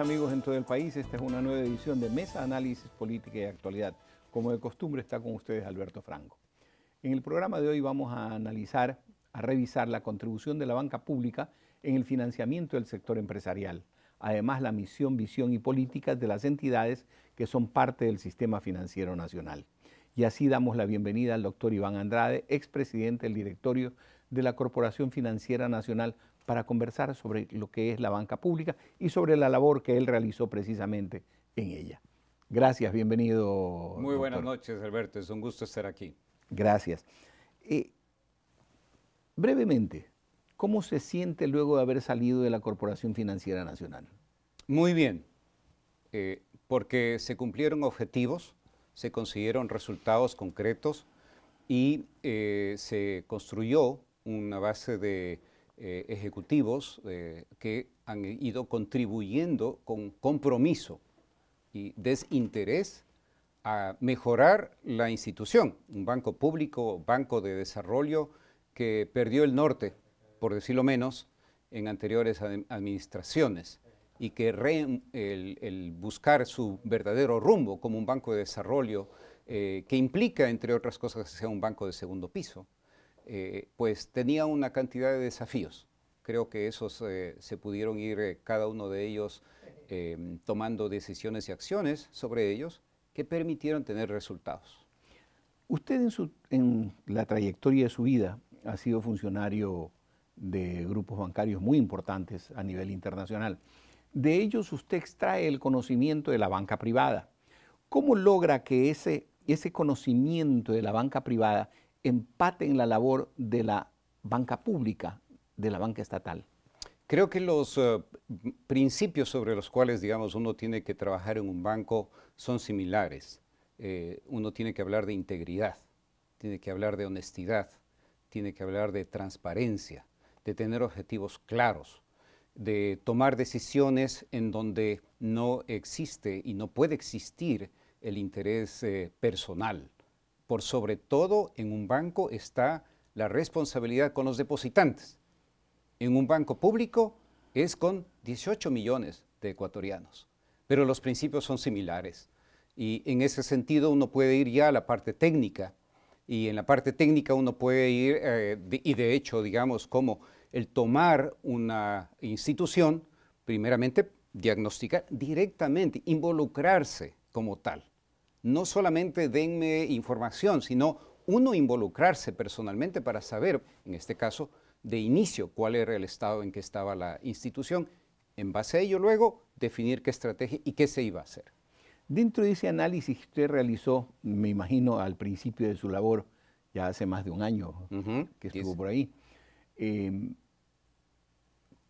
amigos en todo el país, esta es una nueva edición de Mesa Análisis Política y Actualidad. Como de costumbre está con ustedes Alberto Franco. En el programa de hoy vamos a analizar, a revisar la contribución de la banca pública en el financiamiento del sector empresarial, además la misión, visión y políticas de las entidades que son parte del sistema financiero nacional. Y así damos la bienvenida al doctor Iván Andrade, expresidente del directorio de la Corporación Financiera Nacional, para conversar sobre lo que es la banca pública y sobre la labor que él realizó precisamente en ella. Gracias, bienvenido. Muy buenas noches, Alberto, es un gusto estar aquí. Gracias. Eh, brevemente, ¿cómo se siente luego de haber salido de la Corporación Financiera Nacional? Muy bien, eh, porque se cumplieron objetivos, se consiguieron resultados concretos y eh, se construyó una base de eh, ejecutivos eh, que han ido contribuyendo con compromiso y desinterés a mejorar la institución, un banco público, banco de desarrollo que perdió el norte, por decirlo menos, en anteriores administraciones y que el, buscar su verdadero rumbo como un banco de desarrollo eh, que implica, entre otras cosas, que sea un banco de segundo piso, eh, pues tenía una cantidad de desafíos. Creo que esos eh, se pudieron ir eh, cada uno de ellos tomando decisiones y acciones sobre ellos que permitieron tener resultados. Usted en, en la trayectoria de su vida ha sido funcionario de grupos bancarios muy importantes a nivel internacional. De ellos usted extrae el conocimiento de la banca privada. ¿Cómo logra que ese, ese conocimiento de la banca privada empate en la labor de la banca pública, de la banca estatal? Creo que los eh, principios sobre los cuales, digamos, uno tiene que trabajar en un banco son similares. Eh, uno tiene que hablar de integridad, tiene que hablar de honestidad, tiene que hablar de transparencia, de tener objetivos claros, de tomar decisiones en donde no existe y no puede existir el interés eh, personal por sobre todo en un banco está la responsabilidad con los depositantes. En un banco público es con 18 millones de ecuatorianos, pero los principios son similares. Y en ese sentido uno puede ir ya a la parte técnica, y en la parte técnica uno puede ir, eh, y de hecho, digamos, como el tomar una institución, primeramente diagnosticar directamente, involucrarse como tal no solamente denme información, sino uno involucrarse personalmente para saber, en este caso, de inicio cuál era el estado en que estaba la institución, en base a ello luego definir qué estrategia y qué se iba a hacer. Dentro de ese análisis que usted realizó, me imagino al principio de su labor, ya hace más de un año que estuvo por ahí, em,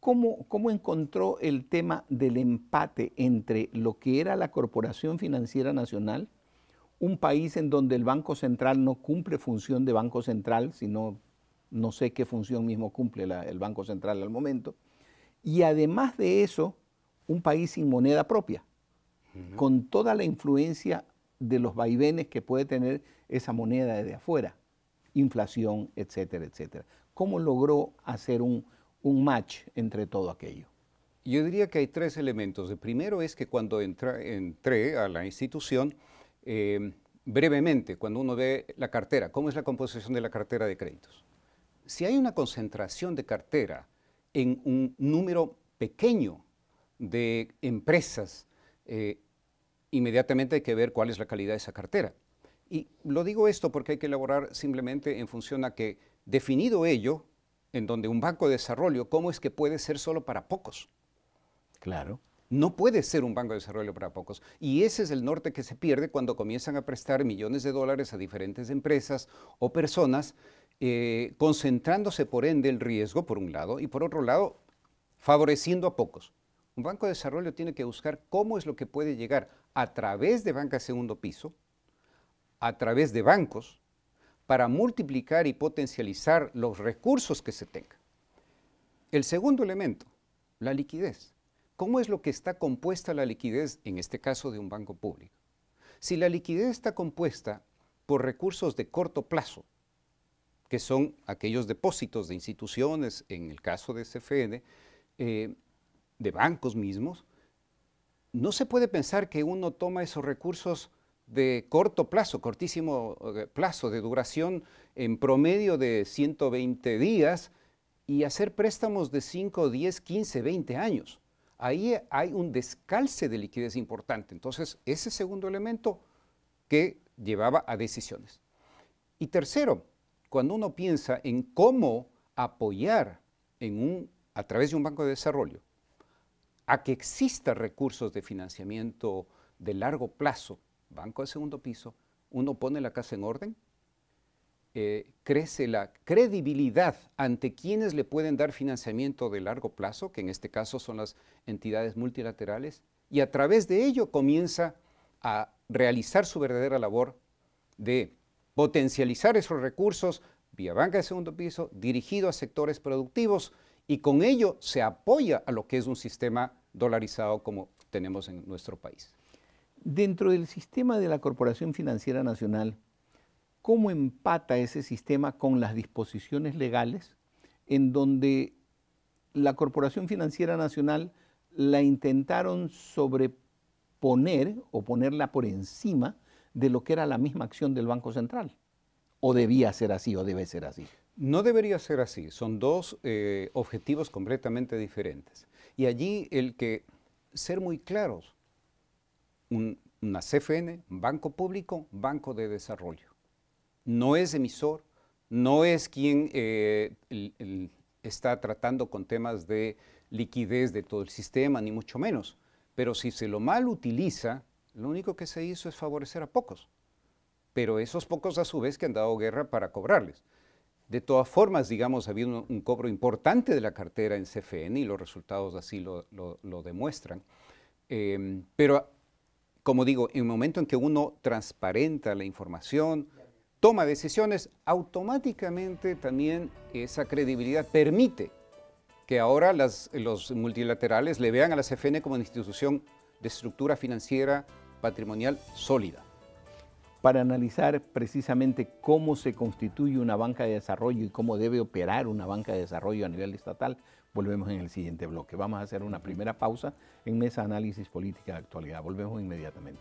¿cómo encontró el tema del empate entre lo que era la Corporación Financiera Nacional, un país en donde el Banco Central no cumple función de Banco Central, sino no sé qué función mismo cumple el Banco Central al momento, y además de eso, un país sin moneda propia, con toda la influencia de los vaivenes que puede tener esa moneda desde afuera, inflación, etcétera, etcétera. ¿Cómo logró hacer un, match entre todo aquello? Yo diría que hay tres elementos. El primero es que cuando entré a la institución, Em, brevemente, cuando uno ve la cartera, ¿cómo es la composición de la cartera de créditos? Si hay una concentración de cartera en un número pequeño de empresas, eh, inmediatamente hay que ver cuál es la calidad de esa cartera. Y lo digo esto porque hay que elaborar simplemente en función a que, definido ello, en donde un banco de desarrollo, ¿cómo es que puede ser solo para pocos? Claro. No puede ser un banco de desarrollo para pocos. Y ese es el norte que se pierde cuando comienzan a prestar millones de dólares a diferentes empresas o personas, eh, concentrándose por ende el riesgo, por un lado, y por otro lado, favoreciendo a pocos. Un banco de desarrollo tiene que buscar cómo es lo que puede llegar a través de banca de segundo piso, a través de bancos, para multiplicar y potencializar los recursos que se tenga. El segundo elemento, la liquidez. ¿Cómo es lo que está compuesta la liquidez, en este caso de un banco público? Si la liquidez está compuesta por recursos de corto plazo, que son aquellos depósitos de instituciones, en el caso de CFN, eh, de bancos mismos, no se puede pensar que uno toma esos recursos de corto plazo, cortísimo eh, plazo, de duración en promedio de 120 días y hacer préstamos de 5, 10, 15, 20 años ahí hay un descalce de liquidez importante. Entonces, ese segundo elemento que llevaba a decisiones. Y tercero, cuando uno piensa en cómo apoyar a través de un banco de desarrollo a que exista recursos de financiamiento de largo plazo, banco de segundo piso, uno pone la casa en orden eh, crece la credibilidad ante quienes le pueden dar financiamiento de largo plazo, que en este caso son las entidades multilaterales, y a través de ello comienza a realizar su verdadera labor de potencializar esos recursos vía banca de segundo piso, dirigido a sectores productivos, y con ello se apoya a lo que es un sistema dolarizado como tenemos en nuestro país. Dentro del sistema de la Corporación Financiera Nacional, ¿Cómo empata ese sistema con las disposiciones legales en donde la Corporación Financiera Nacional la intentaron sobreponer o ponerla por encima de lo que era la misma acción del Banco Central? ¿O debía ser así o debe ser así? No debería ser así, son dos eh, objetivos completamente diferentes. Y allí el que ser muy claros, una CFN, banco público, banco de desarrollo no es emisor, no es quien eh, está tratando con temas de liquidez de todo el sistema, ni mucho menos. Pero si se lo mal utiliza, lo único que se hizo es favorecer a pocos. Pero esos pocos a su vez que han dado guerra para cobrarles. De todas formas, digamos, ha habido un, cobro importante de la cartera en CFN y los resultados así lo, demuestran. Eh, pero, como digo, en un momento en que uno transparenta la información, toma decisiones, automáticamente también esa credibilidad permite que ahora los multilaterales le vean a la CFN como una institución de estructura financiera patrimonial sólida. Para analizar precisamente cómo se constituye una banca de desarrollo y cómo debe operar una banca de desarrollo a nivel estatal, volvemos en el siguiente bloque. Vamos a hacer una primera pausa en Mesa Análisis Política de Actualidad. Volvemos inmediatamente.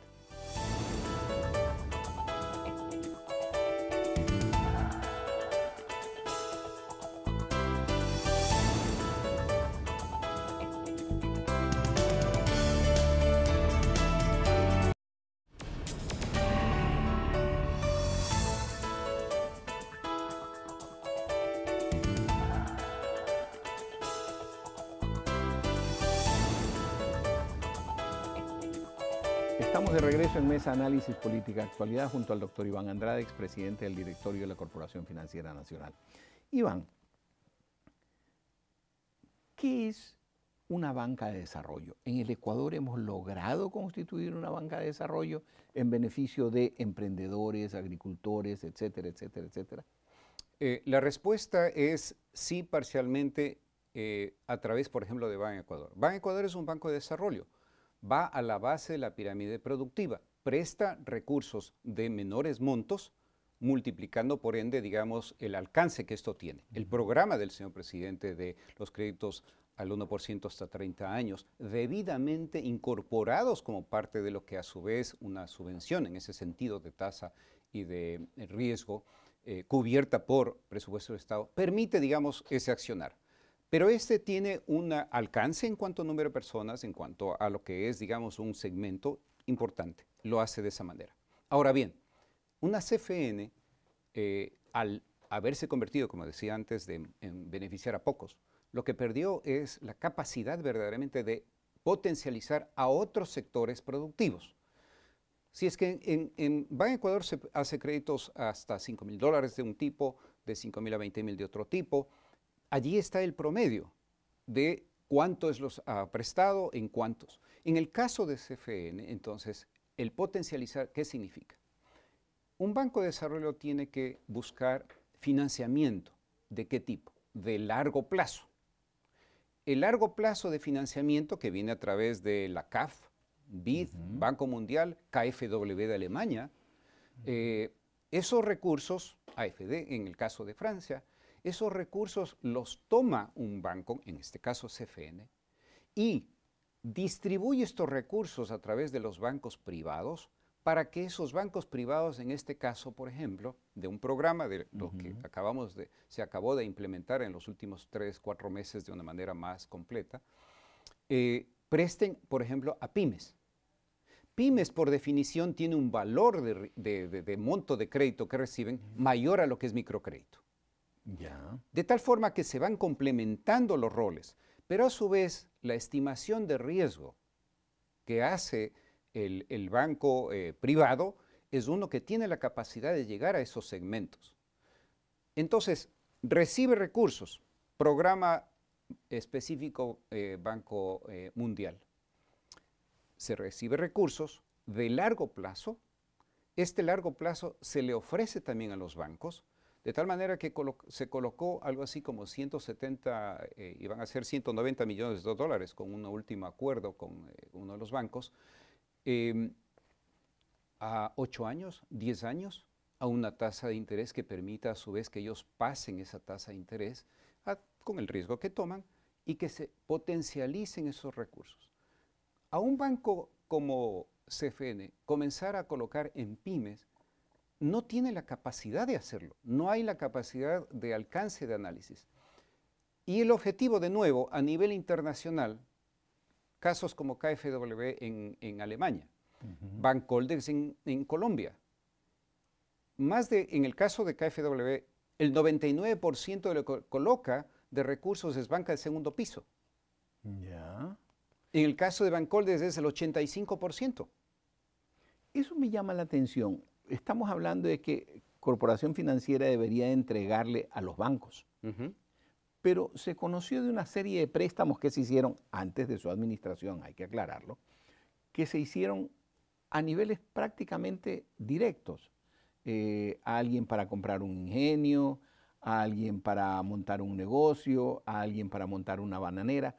Análisis Política Actualidad junto al doctor Iván Andrade, presidente del directorio de la Corporación Financiera Nacional. Iván, ¿qué es una banca de desarrollo? En el Ecuador hemos logrado constituir una banca de desarrollo en beneficio de emprendedores, agricultores, etcétera, etcétera, etcétera. Eh, la respuesta es sí, parcialmente, eh, a través, por ejemplo, de Ban Ecuador. Ban Ecuador es un banco de desarrollo, va a la base de la pirámide productiva presta recursos de menores montos, multiplicando por ende, digamos, el alcance que esto tiene. El programa del señor presidente de los créditos al 1% hasta 30 años, debidamente incorporados como parte de lo que a su vez una subvención en ese sentido de tasa y de riesgo eh, cubierta por presupuesto del Estado, permite, digamos, ese accionar. Pero este tiene un alcance en cuanto a número de personas, en cuanto a lo que es, digamos, un segmento importante, lo hace de esa manera. Ahora bien, una CFN, eh, al haberse convertido, como decía antes, de, en beneficiar a pocos, lo que perdió es la capacidad verdaderamente de potencializar a otros sectores productivos. Si es que en, en Ecuador se hace créditos hasta 5 mil dólares de un tipo, de 5 mil a 20 mil de otro tipo, allí está el promedio de cuántos los ha ah, prestado, en cuántos. En el caso de CFN, entonces, el potencializar, ¿qué significa? Un banco de desarrollo tiene que buscar financiamiento. ¿De qué tipo? De largo plazo. El largo plazo de financiamiento que viene a través de la CAF, BID, Banco Mundial, KfW de Alemania, eh, esos recursos, AFD en el caso de Francia, esos recursos los toma un banco, en este caso CFN, y distribuye estos recursos a través de los bancos privados para que esos bancos privados, en este caso, por ejemplo, de un programa de lo que acabamos se acabó de implementar en los últimos tres, cuatro meses de una manera más completa, eh, presten, por ejemplo, a pymes. Pymes, por definición, tiene un valor de, monto de crédito que reciben mayor a lo que es microcrédito. De tal forma que se van complementando los roles, pero a su vez la estimación de riesgo que hace el, banco eh, privado es uno que tiene la capacidad de llegar a esos segmentos. Entonces, recibe recursos, programa específico eh, Banco eh, Mundial. Se recibe recursos de largo plazo. Este largo plazo se le ofrece también a los bancos de tal manera que se colocó algo así como 170, iban eh, a ser 190 millones de dólares con un último acuerdo con eh, uno de los bancos, em, a 8 años, 10 años, a una tasa de interés que permita a su vez que ellos pasen esa tasa de interés con el riesgo que toman y que se potencialicen esos recursos. A un banco como CFN comenzar a colocar en pymes no tiene la capacidad de hacerlo, no hay la capacidad de alcance de análisis. Y el objetivo, de nuevo, a nivel internacional, casos como KfW en, Alemania, uh en, Colombia, más de, en el caso de KfW, el 99% de lo que coloca de recursos es banca de segundo piso. En el caso de bancolombia, es el 85%. Eso me llama la atención estamos hablando de que Corporación Financiera debería entregarle a los bancos. Pero se conoció de una serie de préstamos que se hicieron antes de su administración, hay que aclararlo, que se hicieron a niveles prácticamente directos. Eh, a alguien para comprar un ingenio, a alguien para montar un negocio, a alguien para montar una bananera.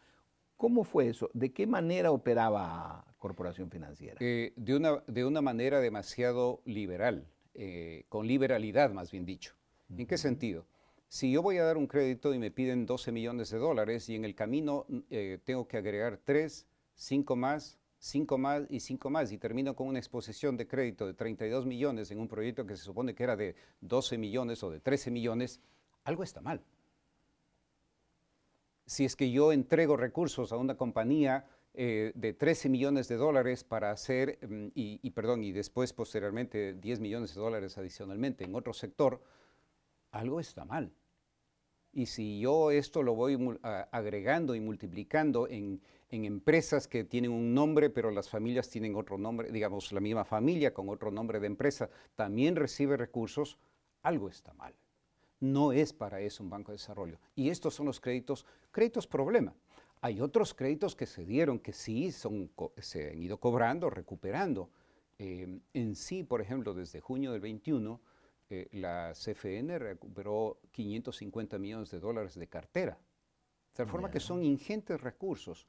¿Cómo fue eso? ¿De qué manera operaba corporación financiera. Eh, de, una, de una manera demasiado liberal, eh, con liberalidad más bien dicho. ¿En qué sentido? Si yo voy a dar un crédito y me piden 12 millones de dólares y en el camino eh, tengo que agregar 3, 5 más, 5 más y 5 más y termino con una exposición de crédito de 32 millones en un proyecto que se supone que era de 12 millones o de 13 millones, algo está mal. Si es que yo entrego recursos a una compañía eh, de 13 millones de dólares para hacer, mm, y, perdón, y después posteriormente 10 millones de dólares adicionalmente en otro sector, algo está mal. Y si yo esto lo voy agregando y multiplicando en, en, empresas que tienen un nombre, pero las familias tienen otro nombre, digamos, la misma familia con otro nombre de empresa, también recibe recursos, algo está mal. No es para eso un banco de desarrollo. Y estos son los créditos, créditos problema. Hay otros créditos que se dieron que sí son, se han ido cobrando, recuperando. Eh, en sí, por ejemplo, desde junio del 21, eh, la CFN recuperó 550 millones de dólares de cartera. De tal forma que son ingentes recursos,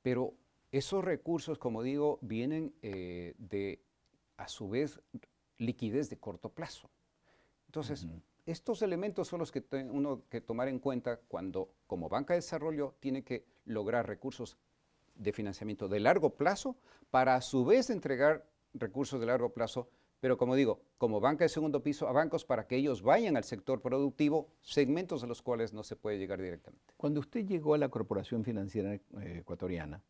pero esos recursos, como digo, vienen eh, de, a su vez, liquidez de corto plazo. Entonces, estos elementos son los que tiene uno que tomar en cuenta cuando, como banca de desarrollo, tiene que lograr recursos de financiamiento de largo plazo para a su vez entregar recursos de largo plazo, pero como digo, como banca de segundo piso a bancos para que ellos vayan al sector productivo, segmentos a los cuales no se puede llegar directamente. Cuando usted llegó a la Corporación Financiera eh, Ecuatoriana,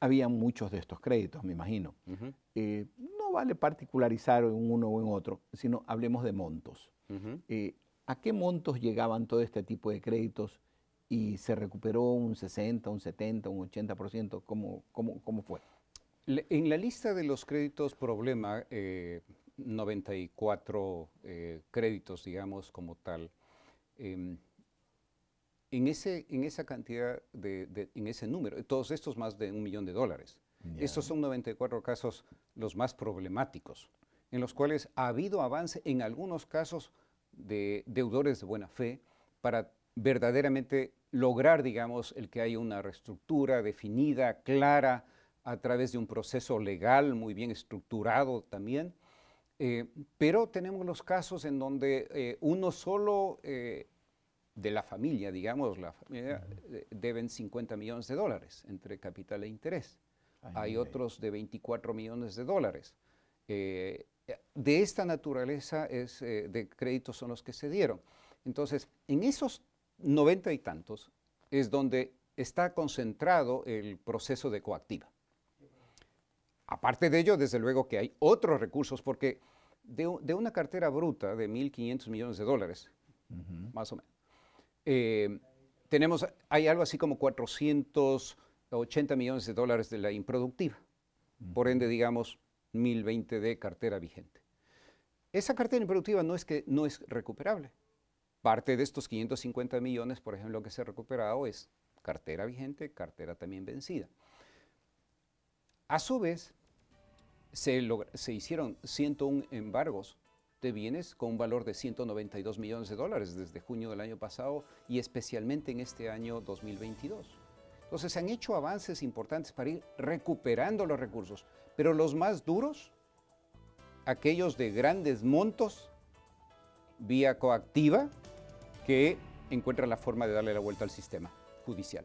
había muchos de estos créditos, me imagino. Eh, no vale particularizar en uno o en otro, sino hablemos de montos. Eh, ¿A qué montos llegaban todo este tipo de créditos? y se recuperó un 60, un 70, un 80%? ¿Cómo, cómo, cómo fue? en la lista de los créditos problema, 94 eh, eh, créditos, digamos, como tal, em, en, ese, en esa cantidad, de, en ese número, todos estos más de un millón de dólares. Estos son 94 casos los más problemáticos, en los cuales ha habido avance en algunos casos de deudores de buena fe para verdaderamente lograr, digamos, el que haya una reestructura definida, clara, a través de un proceso legal muy bien estructurado también. Eh, pero tenemos los casos en donde eh, uno solo eh, de la familia, digamos, la deben 50 millones de dólares entre capital e interés. Hay otros de 24 millones de dólares. de esta naturaleza es, de créditos son los que se dieron. Entonces, en esos 90 y tantos es donde está concentrado el proceso de coactiva. Aparte de ello, desde luego que hay otros recursos, porque de, una cartera bruta de 1.500 millones de dólares, más o menos, eh, tenemos, hay algo así como 480 millones de dólares de la improductiva, por ende, digamos, 1.020 de cartera vigente. Esa cartera improductiva no es que no es recuperable, Parte de estos 550 millones, por ejemplo, que se ha recuperado es cartera vigente, cartera también vencida. A su vez, se, se hicieron 101 embargos de bienes con un valor de 192 millones de dólares desde junio del año pasado y especialmente en este año 2022. Entonces se han hecho avances importantes para ir recuperando los recursos, pero los más duros, aquellos de grandes montos, vía coactiva, que encuentra la forma de darle la vuelta al sistema judicial.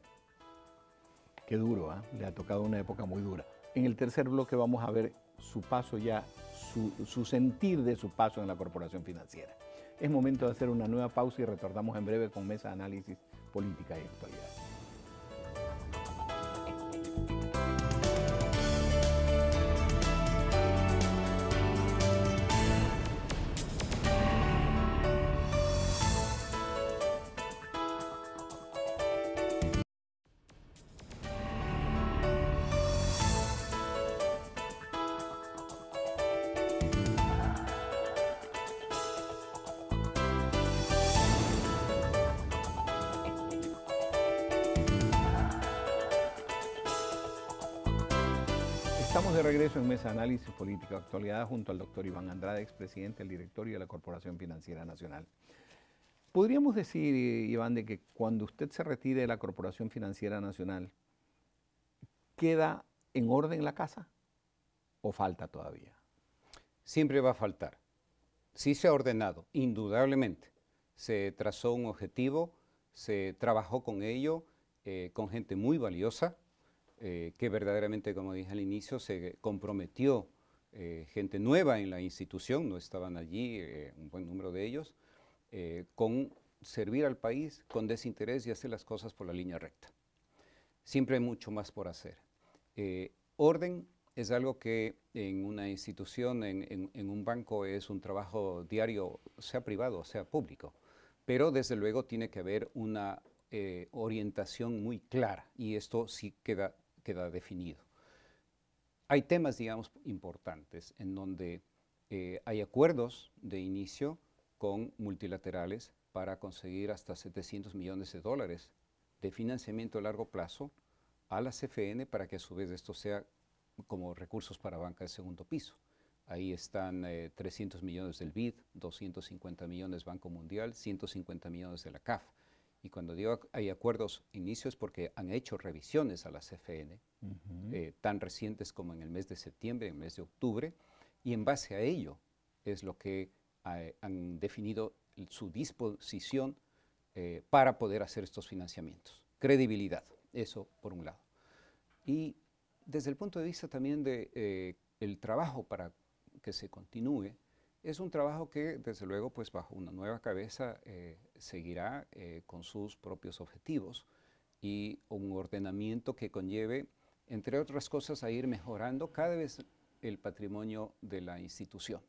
Qué duro, ¿ah? le ha tocado una época muy dura. En el tercer bloque vamos a ver su paso ya, su, su sentir de su paso en la corporación financiera. Es momento de hacer una nueva pausa y retornamos en breve con Mesa de Análisis Política y Actualidad. regreso en Mesa Análisis Político Actualidad junto al doctor Iván Andrade, expresidente del directorio de la Corporación Financiera Nacional. Podríamos decir, eh, Iván, de que cuando usted se retire de la Corporación Financiera Nacional, ¿queda en orden la casa o falta todavía? Siempre va a faltar. Sí se ha ordenado, indudablemente. Se trazó un objetivo, se trabajó con ello, eh, con gente muy valiosa eh, que verdaderamente, como dije al inicio, se comprometió eh, gente nueva en la institución, no estaban allí eh, un buen número de ellos, con servir al país con desinterés y hacer las cosas por la línea recta. Siempre hay mucho más por hacer. orden es algo que en una institución, en, un banco, es un trabajo diario, sea privado, sea público, pero desde luego tiene que haber una orientación muy clara y esto sí queda queda definido. Hay temas, digamos, importantes en donde eh, hay acuerdos de inicio con multilaterales para conseguir hasta 700 millones de dólares de financiamiento a largo plazo a la CFN para que a su vez esto sea como recursos para banca de segundo piso. Ahí están 300 eh, millones del BID, 250 millones Banco Mundial, 150 millones de la CAF. Y cuando digo hay acuerdos inicios porque han hecho revisiones a la CFN, eh, tan recientes como en el mes de septiembre, en el mes de octubre, y en base a ello es lo que eh, han definido su disposición eh, para poder hacer estos financiamientos. Credibilidad, eso por un lado. Y desde el punto de vista también del de, el trabajo para que se continúe, es un trabajo que, desde luego, pues bajo una nueva cabeza eh, seguirá eh, con sus propios objetivos y un ordenamiento que conlleve, entre otras cosas, a ir mejorando cada vez el patrimonio de la institución.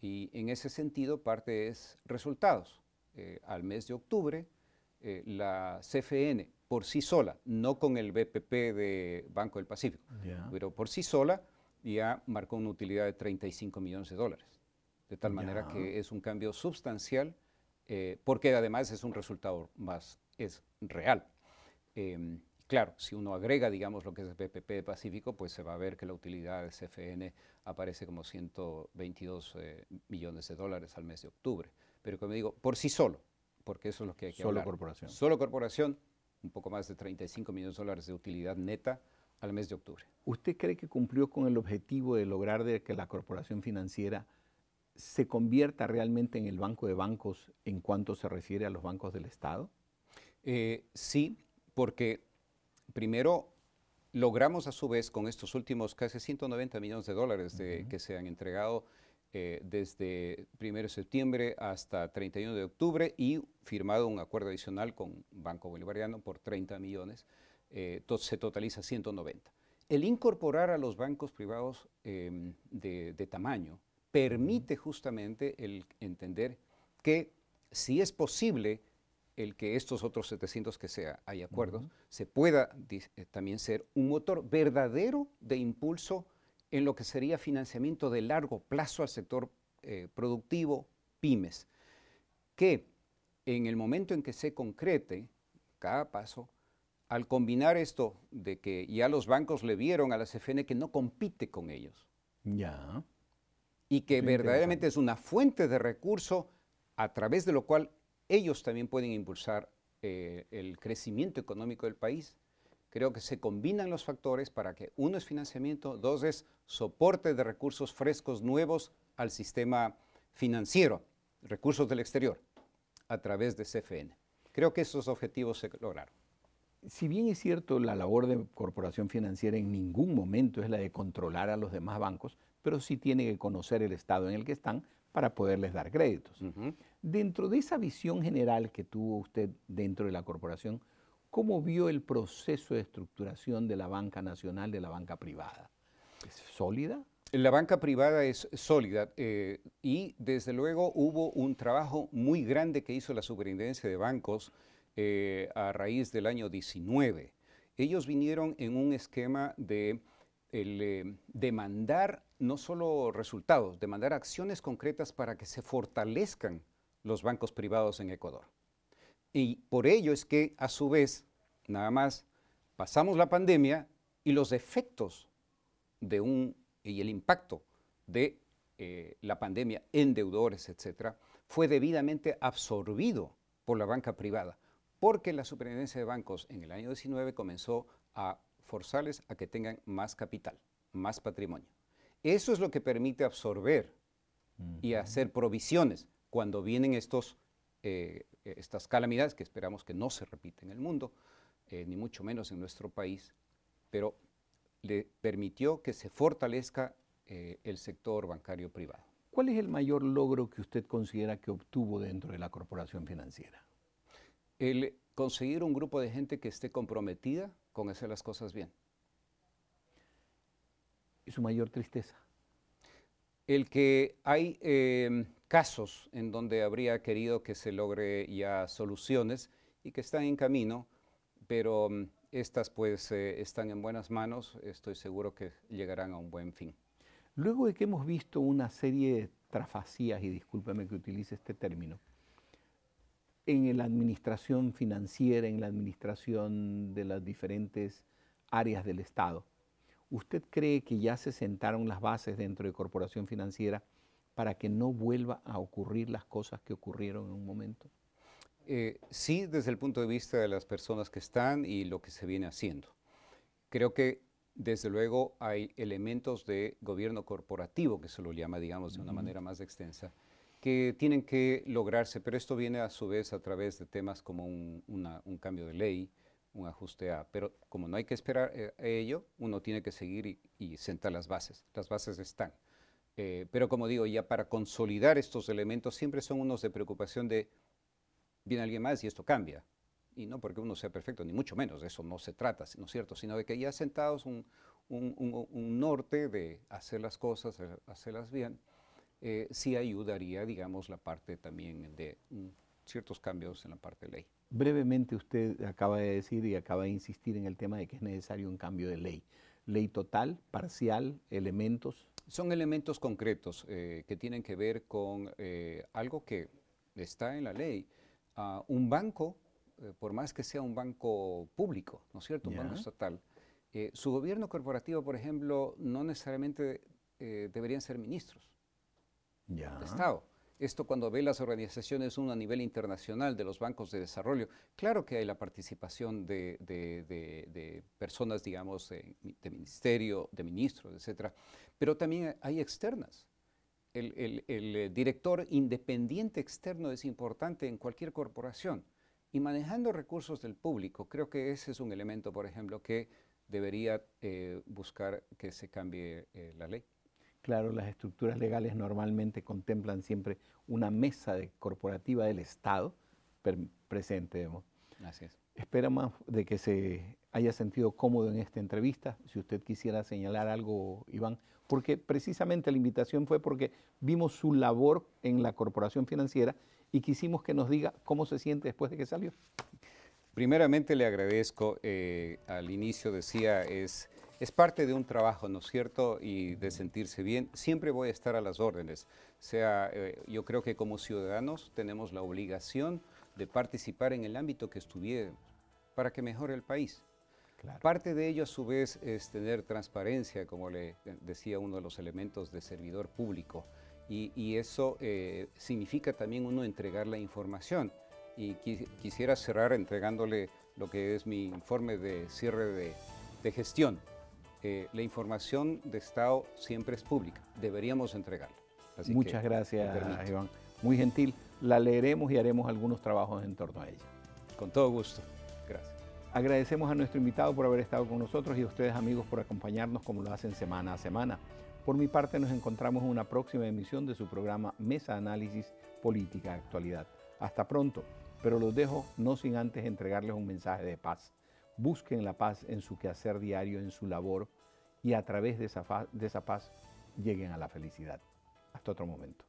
Y en ese sentido, parte es resultados. Eh, al mes de octubre, la CFN por sí sola, no con el BPP de Banco del Pacífico, pero por sí sola ya marcó una utilidad de 35 millones de dólares. De tal manera que es un cambio sustancial, eh, porque además es un resultado más, es real. Em, claro, si uno agrega, digamos, lo que es el PPP Pacífico, pues se va a ver que la utilidad del CFN aparece como 122 eh, millones de dólares al mes de octubre. Pero como digo, por sí solo, porque eso es lo que hay que hablar. Solo corporación. Solo corporación, un poco más de 35 millones de dólares de utilidad neta al mes de octubre. ¿Usted cree que cumplió con el objetivo de lograr que la corporación financiera se convierta realmente en el banco de bancos en cuanto se refiere a los bancos del Estado? Eh, sí, porque primero logramos a su vez con estos últimos casi 190 millones de dólares que se han entregado eh, desde 1 de septiembre hasta 31 de octubre y firmado un acuerdo adicional con Banco Bolivariano por 30 millones, eh, se totaliza 190. El incorporar a los bancos privados em, de, tamaño permite justamente el entender que si es posible el que estos otros 700 que sea, hay acuerdos, se pueda eh, también ser un motor verdadero de impulso en lo que sería financiamiento de largo plazo al sector eh, productivo, pymes, que en el momento en que se concrete cada paso, al combinar esto de que ya los bancos le vieron a la CFN que no compite con ellos, ya y que verdaderamente es una fuente de recurso a través de lo cual ellos también pueden impulsar eh, el crecimiento económico del país. Creo que se combinan los factores para que uno es financiamiento, dos es soporte de recursos frescos nuevos al sistema financiero, recursos del exterior, a través de CFN. Creo que esos objetivos se lograron. Si bien es cierto, la labor de corporación financiera en ningún momento es la de controlar a los demás bancos, pero sí tiene que conocer el estado en el que están para poderles dar créditos. Dentro de esa visión general que tuvo usted dentro de la corporación, ¿cómo vio el proceso de estructuración de la banca nacional, de la banca privada? ¿Es sólida? La banca privada es sólida eh, y desde luego hubo un trabajo muy grande que hizo la Superintendencia de Bancos eh, a raíz del año 19. Ellos vinieron en un esquema de el eh, demandar no solo resultados, demandar acciones concretas para que se fortalezcan los bancos privados en Ecuador. Y por ello es que, a su vez, nada más pasamos la pandemia y los efectos de un, y el impacto de eh, la pandemia en deudores, etcétera, fue debidamente absorbido por la banca privada, porque la supervivencia de bancos en el año 19 comenzó a forzarles a que tengan más capital, más patrimonio. Eso es lo que permite absorber y hacer provisiones cuando vienen estos, eh, estas calamidades que esperamos que no se repiten en el mundo, eh, ni mucho menos en nuestro país, pero le permitió que se fortalezca eh, el sector bancario privado. ¿Cuál es el mayor logro que usted considera que obtuvo dentro de la corporación financiera? El conseguir un grupo de gente que esté comprometida con hacer las cosas bien. ¿Y su mayor tristeza? El que hay em, casos en donde habría querido que se logre ya soluciones y que están en camino, pero em, estas pues eh, están en buenas manos, estoy seguro que llegarán a un buen fin. Luego de que hemos visto una serie de trafacías, y discúlpeme que utilice este término, en la administración financiera, en la administración de las diferentes áreas del Estado. ¿Usted cree que ya se sentaron las bases dentro de Corporación Financiera para que no vuelva a ocurrir las cosas que ocurrieron en un momento? Eh, sí, desde el punto de vista de las personas que están y lo que se viene haciendo. Creo que desde luego hay elementos de gobierno corporativo, que se lo llama, digamos, de una manera más extensa, que tienen que lograrse, pero esto viene a su vez a través de temas como un, cambio de ley, un ajuste a, pero como no hay que esperar eh, a ello, uno tiene que seguir y, sentar las bases. Las bases están. Eh, pero como digo, ya para consolidar estos elementos siempre son unos de preocupación de, viene alguien más y esto cambia. Y no porque uno sea perfecto, ni mucho menos, de eso no se trata, ¿no es cierto? Sino de que ya sentados un, un norte de hacer las cosas, hacerlas bien, eh, sí ayudaría, digamos, la parte también de mm, ciertos cambios en la parte de ley. Brevemente usted acaba de decir y acaba de insistir en el tema de que es necesario un cambio de ley. ¿Ley total, parcial, elementos? Son elementos concretos eh, que tienen que ver con eh, algo que está en la ley. Ah, un banco, eh, por más que sea un banco público, ¿no es cierto? Un banco estatal, su gobierno corporativo, por ejemplo, no necesariamente deberían ser ministros. Estado. Esto cuando ve las organizaciones uno a nivel internacional de los bancos de desarrollo, claro que hay la participación de, personas, digamos, de, ministerio, de ministros, etcétera, pero también hay externas. El, director independiente externo es importante en cualquier corporación y manejando recursos del público, creo que ese es un elemento, por ejemplo, que debería eh, buscar que se cambie eh, la ley. Claro, las estructuras legales normalmente contemplan siempre una mesa corporativa del Estado presente. Digamos. Así es. Esperamos de que se haya sentido cómodo en esta entrevista. Si usted quisiera señalar algo, Iván, porque precisamente la invitación fue porque vimos su labor en la corporación financiera y quisimos que nos diga cómo se siente después de que salió. Primeramente le agradezco, eh, al inicio decía, es es parte de un trabajo, ¿no es cierto? Y de sentirse bien. Siempre voy a estar a las órdenes. O sea, eh, yo creo que como ciudadanos tenemos la obligación de participar en el ámbito que estuviera para que mejore el país. Parte de ello, a su vez, es tener transparencia, como le decía uno de los elementos de servidor público. Y, eso eh, significa también uno entregar la información. Y quisiera cerrar entregándole lo que es mi informe de cierre de gestión. Eh, la información de Estado siempre es pública, deberíamos entregarla. Muchas gracias, Iván. Muy gentil, la leeremos y haremos algunos trabajos en torno a ella. Con todo gusto, gracias. Agradecemos a nuestro invitado por haber estado con nosotros y a ustedes amigos por acompañarnos como lo hacen semana a semana. Por mi parte nos encontramos en una próxima emisión de su programa Mesa Análisis Política Actualidad. Hasta pronto, pero los dejo no sin antes entregarles un mensaje de paz busquen la paz en su quehacer diario, en su labor, y a través de esa, de esa paz lleguen a la felicidad. Hasta otro momento.